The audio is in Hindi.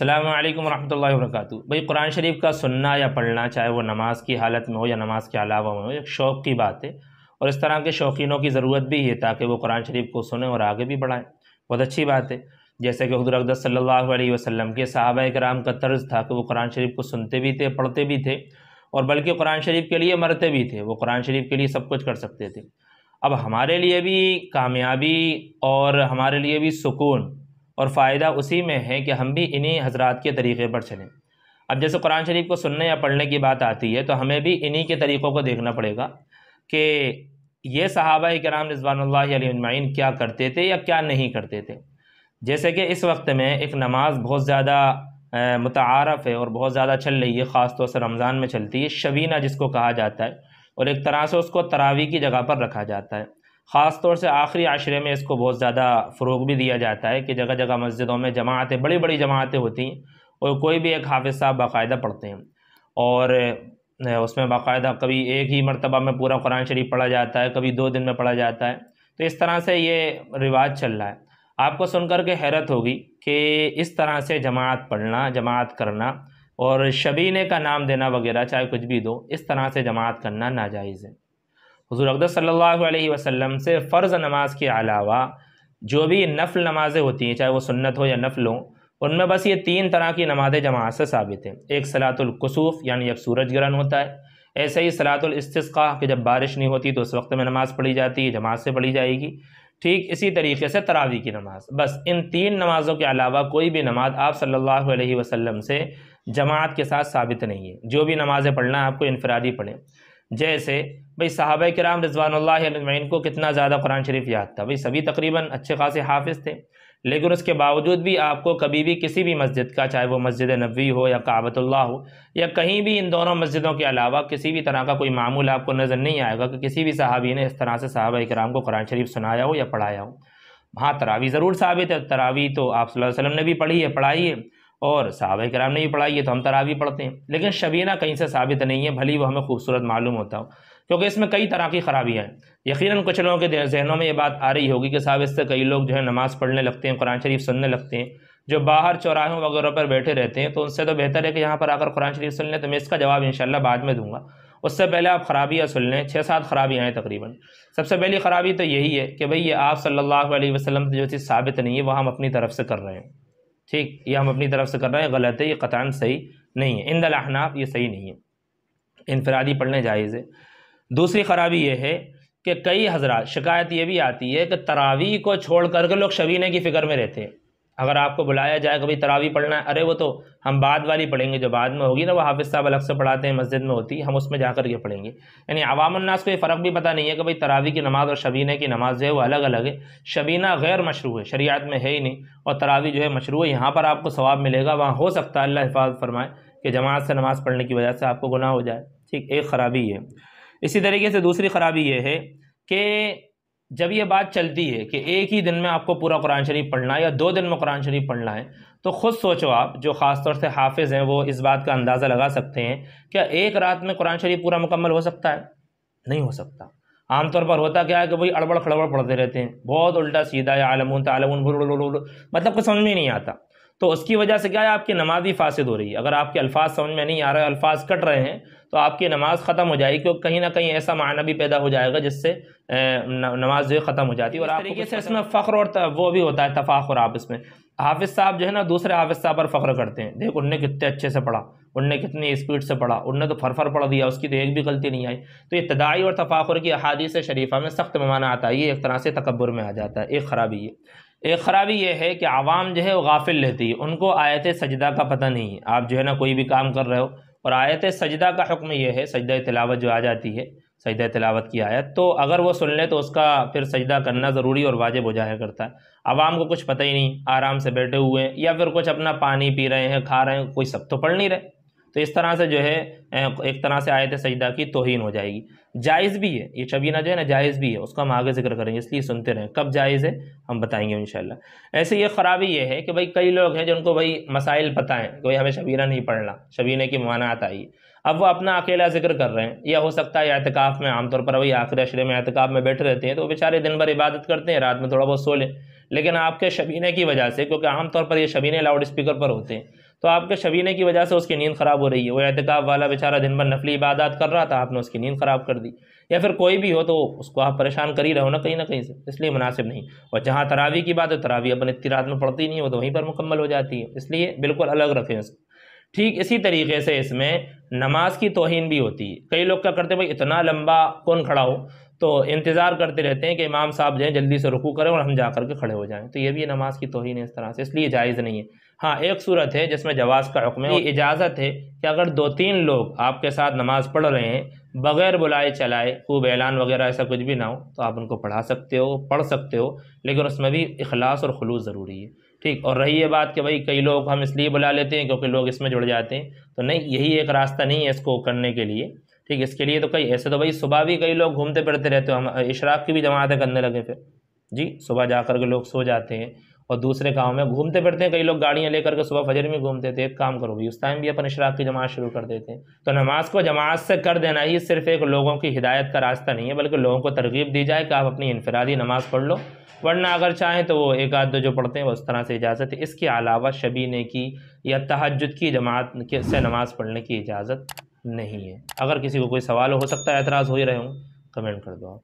अल्लाम वरहमल वर्क भाई कुरान शरीफ का सुनना या पढ़ना चाहे वो नमाज़ की हालत में हो या नमाज़ के अलावा में हो एक शौक़ की बात है और इस तरह के शौकीनों की ज़रूरत भी है ताकि वो कुरान शरीफ को सुने और आगे भी बढ़ाएँ बहुत अच्छी बात है जैसे कि हजूर अकदस सल्ला वसम के सहाबा कराम का तर्ज था कि वो कुरान शरीफ को सुनते भी थे पढ़ते भी थे और बल्कि कुरान शरीफ के लिए मरते भी थे वो कुरान शरीफ के लिए सब कुछ कर सकते थे अब हमारे लिए भी कामयाबी और हमारे लिए भी सुकून और फ़ायदा उसी में है कि हम भी इन्हीं हजरात के तरीक़े पर चलें अब जैसे कुरान शरीफ को सुनने या पढ़ने की बात आती है तो हमें भी इन्हीं के तरीक़ों को देखना पड़ेगा कि ये सहाबा कराम रजवानमाइन क्या करते थे या क्या नहीं करते थे जैसे कि इस वक्त में एक नमाज बहुत ज़्यादा मुतारफ़ है और बहुत ज़्यादा चल रही है ख़ास तौर से रमज़ान में चलती है शबीना जिसको कहा जाता है और एक तरह से उसको तरावी की जगह पर रखा जाता है ख़ास तौर से आखिरी आशरे में इसको बहुत ज़्यादा फ़रूग भी दिया जाता है कि जगह जगह मस्जिदों में जमातें बड़ी बड़ी जमातें होती हैं और कोई भी एक हाफिज़ साहब बाकायदा पढ़ते हैं और उसमें बाकायदा कभी एक ही मरतबा में पूरा कुरान शरीफ पढ़ा जाता है कभी दो दिन में पढ़ा जाता है तो इस तरह से ये रिवाज चल रहा है आपको सुनकर के हैरत होगी कि इस तरह से जमात पढ़ना जमात करना और शबीने का नाम देना वगैरह चाहे कुछ भी दो इस तरह से जमात करना नाजायज़ है हजूर अकदर सल्ला अलैहि से फ़र्ज़ नमाज के अलावा जो भी नफल नमाज़ें होती हैं चाहे वो सुन्नत हो या नफल हो उनमें बस ये तीन तरह की नमाज़ें जमात से साबित हैं एक सलातुलकसूफ़ यानी जब सूरज ग्रहण होता है ऐसे ही सलातुलस्तिस्का कि जब बारिश नहीं होती तो उस वक्त में नमाज़ पढ़ी जाती है जमात से पढ़ी जाएगी ठीक इसी तरीके से तरावी की नमाज़ बस इन तीन नमाज़ों के अलावा कोई भी नमाज आप सल्लल्लाहु अलैहि वसल्लम से जमात के साथ साबित नहीं है जो भी नमाज़ें पढ़ना है आपको इनफरादी पढ़ें जैसे भाई साहब कराम रजवान को कितना ज़्यादा कुरान शरीफ याद था भाई सभी तकरीबन अच्छे खासे हाफिज़ थे लेकिन उसके बावजूद भी आपको कभी भी किसी भी मस्जिद का चाहे वो मस्जिद नबी हो या काबतुल्ला हो या कहीं भी इन दोनों मस्जिदों के अलावा किसी भी तरह का कोई मामूल आपको नज़र नहीं आएगा कि किसी भी सहाबी ने इस तरह से साहब कराम को कुरान शरीफ सुनाया हो या पढ़ाया हो हाँ तरावी ज़रूर साबित है तरावी तो आप वसल्लम ने भी पढ़ी है पढ़ाई है और साहब कराम ने भी पढ़ाई है तो हम तरह भी पढ़ते हैं लेकिन शबीना कहीं से साबित नहीं है भली वो हमें खूबसूरत मालूम होता हो क्योंकि इसमें कई तरह की खराबियाँ हैं यकीन कुछ लोगों के जहनों में ये बात आ रही होगी कि साहब इससे कई लोग जो है नमाज़ पढ़ने लगते हैं कुरान शरीफ सुनने लगते हैं जो बाहर चौराहों वगैरह पर बैठे रहते हैं तो उनसे तो बेहतर है कि यहाँ पर आकर कुरान शरीफ सुन लें तो मैं इसका जवाब शाला बाद में दूंगा उससे पहले आप खराबियाँ सुन लें छः सात खराबियाँ हैं तकरीबन सबसे पहली खराबी तो यही है कि भाई ये आप सल्लल्लाहु अलैहि वसल्लम जो चीज़ साबित नहीं है वह हम अपनी तरफ से कर रहे हैं ठीक ये हम अपनी तरफ से कर रहे हैं गलत है ये कतान सही नहीं है इन दहनाफ ये सही नहीं है इनफरादी पढ़ने जायज़ है दूसरी ख़राबी यह है कि कई हजरात शिकायत ये भी आती है कि तरावी को छोड़ करके लोग शबीने की फ़िक्र में रहते हैं अगर आपको बुलाया जाए कभी तरावी पढ़ना है अरे वो तो हम बाद वाली पढ़ेंगे जो बाद में होगी ना वो हाफिज़ साहब अलग से पढ़ाते हैं मस्जिद में होती है हम उसमें जा के पढ़ेंगे यानी अवामन्नास को ये फ़र्क भी पता नहीं है कि भाई तरावी की नमाज़ और शबीना की नमाज है वो अलग अलग है शबीना गैर मशरू है शरीत में है ही नहीं और तरावी जो है मशरू है यहाँ पर आपको सवाब मिलेगा वहाँ हो सकता है अल्लाह हिफाज फरमाए कि जमात से नमाज़ पढ़ने की वजह से आपको गुनाह हो जाए ठीक एक ख़राबी है इसी तरीके से दूसरी ख़राबी ये है कि जब ये बात चलती है कि एक ही दिन में आपको पूरा कुरान शरीफ पढ़ना है या दो दिन में कुरान शरीफ पढ़ना है तो ख़ुद सोचो आप जो ख़ास तौर से हाफिज़ हैं वो इस बात का अंदाज़ा लगा सकते हैं क्या एक रात में कुरान शरीफ पूरा मुकम्मल हो सकता है नहीं हो सकता आमतौर पर होता क्या है कि भाई अड़बड़ खड़बड़ पढ़ते रहते हैं बहुत उल्टा सीधा या आलमून तालमून मतलब कुछ समझ में नहीं आता तो उसकी वजह से क्या है आपकी नमाज भी फासद हो रही है अगर आपके अल्फाज समझ में नहीं आ रहे अल्फाज कट रहे हैं तो आपकी नमाज ख़त्म हो जाएगी क्योंकि कहीं ना कहीं ऐसा माना भी पैदा हो जाएगा जिससे नमाज जो है ख़त्म हो जाती है और आप तरीके से इसमें फ़ख्र और वो भी होता है तफाखर आप इसमें हाफिज़ साहब जो है ना दूसरे हाफिज़ साहब पर फ़ख्र करते हैं देख उनने कितने अच्छे से पढ़ा उनने कितनी स्पीड से पढ़ा उनने तो फरफर पढ़ दिया उसकी तो एक भी गलती नहीं आई तो ये तदाई और तफाखुर की अहादीस शरीफा में सख्त ममाना आता है ये एक तरह से तकबर में आ जाता है एक ख़राबी ये एक ख़राबी ये है कि आवाम जो है वो गाफिल रहती है उनको आयत सजदा का पता नहीं है आप जो है ना कोई भी काम कर रहे हो और आयत सजदा का हुक्म यह है सजदा तिलावत जो आ जाती है सजदा तिलावत की आयत तो अगर वो सुन ले तो उसका फिर सजदा करना ज़रूरी और वाजिब हो जाया करता है आवाम को कुछ पता ही नहीं आराम से बैठे हुए हैं या फिर कुछ अपना पानी पी रहे हैं खा रहे हैं कोई सब तो पढ़ नहीं रहे तो इस तरह से जो है एक तरह से आयत सजदा की तोहन हो जाएगी जायज़ भी है ये शबीना जो है ना जायज़ भी है उसका हम आगे जिक्र करेंगे इसलिए सुनते रहें कब जायज़ है हम बताएंगे इन ऐसे ये ख़राबी ये है कि भाई कई लोग हैं जिनको भाई मसाइल पता है कि भाई हमें शबीना नहीं पढ़ना शबीने की मानात आई अब वो अपना अकेला जिक्र कर रहे हैं या हो सकता है एहतिकाफ़ में आमतौर पर वही आखिर अशरे में एहतिकाफ़ में बैठे रहते हैं तो बेचारे दिन भर इबादत करते हैं रात में थोड़ा बहुत सो लें लेकिन आपके शबीने की वजह से क्योंकि आमतौर पर ये शबीने लाउड स्पीकर पर होते हैं तो आपके शबीने की वजह से उसकी नींद ख़राब हो रही है वो एहतिकाब वाला बेचारा दिन भर नफली इबादत कर रहा था आपने उसकी नींद ख़राब कर दी या फिर कोई भी हो तो उसको आप परेशान कर ही रहो ना कहीं ना कहीं से इसलिए मुनासिब नहीं और जहाँ तरावी की बात है तरावी अपन इतनी रात में पड़ती नहीं हो तो वहीं पर मुकम्मल हो जाती है इसलिए बिल्कुल अलग रखें उसको ठीक इसी तरीके से इसमें नमाज की तोहन भी होती है कई लोग क्या करते हैं भाई इतना लंबा कौन खड़ा हो तो इंतज़ार करते रहते हैं कि इमाम साहब जो जल्दी से रुकू करें और हम जा कर के खड़े हो जाएँ तो ये भी नमाज की तोहन है इस तरह से इसलिए जायज़ नहीं है हाँ एक सूरत है जिसमें जवाब का हुक्म है इजाज़त है कि अगर दो तीन लोग आपके साथ नमाज़ पढ़ रहे हैं बग़ैर बुलाए चलाए खूब ऐलान वगैरह ऐसा कुछ भी ना हो तो आप उनको पढ़ा सकते हो पढ़ सकते हो लेकिन उसमें भी अखलास और खलूस ज़रूरी है ठीक और रही ये बात कि भाई कई लोग हम इसलिए बुला लेते हैं क्योंकि लोग इसमें जुड़ जाते हैं तो नहीं यही एक रास्ता नहीं है इसको करने के लिए ठीक है इसके लिए तो कई ऐसे तो भाई सुबह भी कई लोग घूमते फिरते रहते हो हम इशराक की भी जमातें करने लगे फिर जी सुबह जा कर के लोग सो जाते हैं और दूसरे गाँव में घूमते फिरते हैं कई लोग गाड़ियाँ लेकर के सुबह फजर में घूमते थे एक काम करो भी उस टाइम भी अपन इशराक की जमात शुरू कर देते हैं तो नमाज को जमात से कर देना ही सिर्फ एक लोगों की हिदायत का रास्ता नहीं है बल्कि लोगों को तरगीब दी जाए कि आप अपनी इनफरादी नमाज पढ़ लो वरना अगर चाहें तो वो एक आध दो जो पढ़ते हैं वो उस तरह से इजाज़त है इसके अलावा शबीने की या तहजद की जमात से नमाज़ पढ़ने की इजाज़त नहीं है अगर किसी को कोई सवाल हो सकता है एतराज़ हो ही रहे हों कमेंट कर दो आप